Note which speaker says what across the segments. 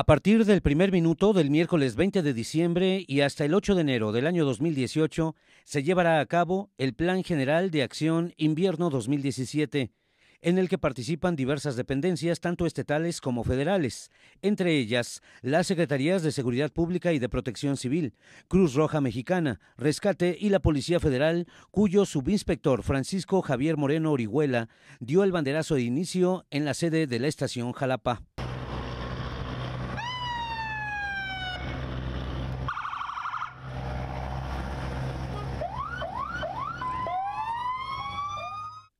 Speaker 1: A partir del primer minuto del miércoles 20 de diciembre y hasta el 8 de enero del año 2018, se llevará a cabo el Plan General de Acción Invierno 2017, en el que participan diversas dependencias, tanto estatales como federales, entre ellas las Secretarías de Seguridad Pública y de Protección Civil, Cruz Roja Mexicana, Rescate y la Policía Federal, cuyo subinspector Francisco Javier Moreno Orihuela dio el banderazo de inicio en la sede de la estación Jalapa.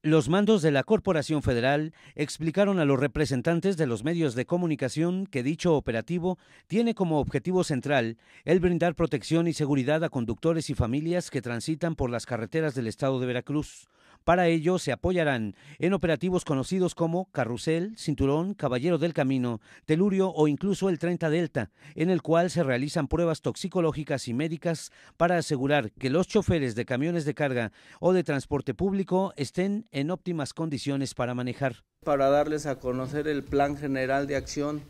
Speaker 1: Los mandos de la Corporación Federal explicaron a los representantes de los medios de comunicación que dicho operativo tiene como objetivo central el brindar protección y seguridad a conductores y familias que transitan por las carreteras del estado de Veracruz. Para ello se apoyarán en operativos conocidos como Carrusel, Cinturón, Caballero del Camino, Telurio o incluso el 30 Delta, en el cual se realizan pruebas toxicológicas y médicas para asegurar que los choferes de camiones de carga o de transporte público estén en óptimas condiciones para manejar.
Speaker 2: Para darles a conocer el Plan General de Acción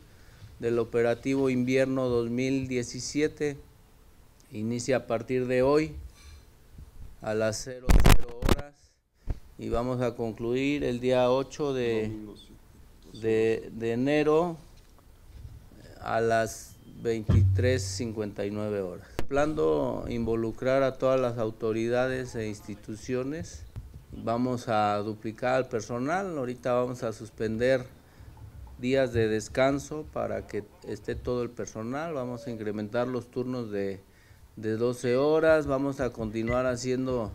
Speaker 2: del Operativo Invierno 2017, inicia a partir de hoy a las 00 y vamos a concluir el día 8 de, de, enero eh, a las 23.59 horas. Plando involucrar a todas las autoridades e instituciones. Vamos a duplicar el personal. Ahorita vamos a suspender días de descanso para que esté todo el personal. Vamos a incrementar los turnos de, de 12 horas. Vamos a continuar haciendo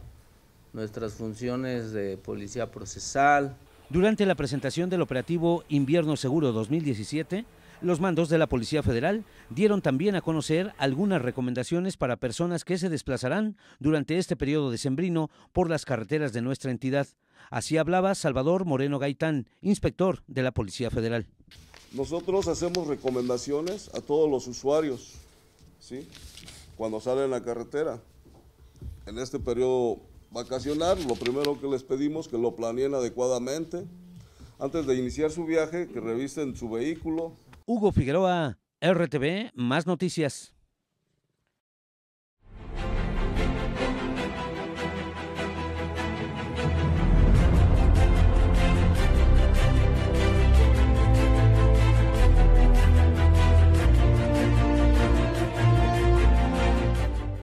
Speaker 2: nuestras funciones de
Speaker 1: policía procesal. Durante la presentación del operativo Invierno Seguro 2017, los mandos de la Policía Federal dieron también a conocer algunas recomendaciones para personas que se desplazarán durante este periodo decembrino por las carreteras de nuestra entidad. Así hablaba Salvador Moreno Gaitán, inspector de la Policía Federal. Nosotros
Speaker 3: hacemos recomendaciones a todos los usuarios ¿sí? cuando salen a la carretera. En este periodo vacacionar, lo primero que les pedimos que lo planeen adecuadamente antes de iniciar su viaje, que revisen su vehículo.
Speaker 1: Hugo Figueroa, RTV, más noticias.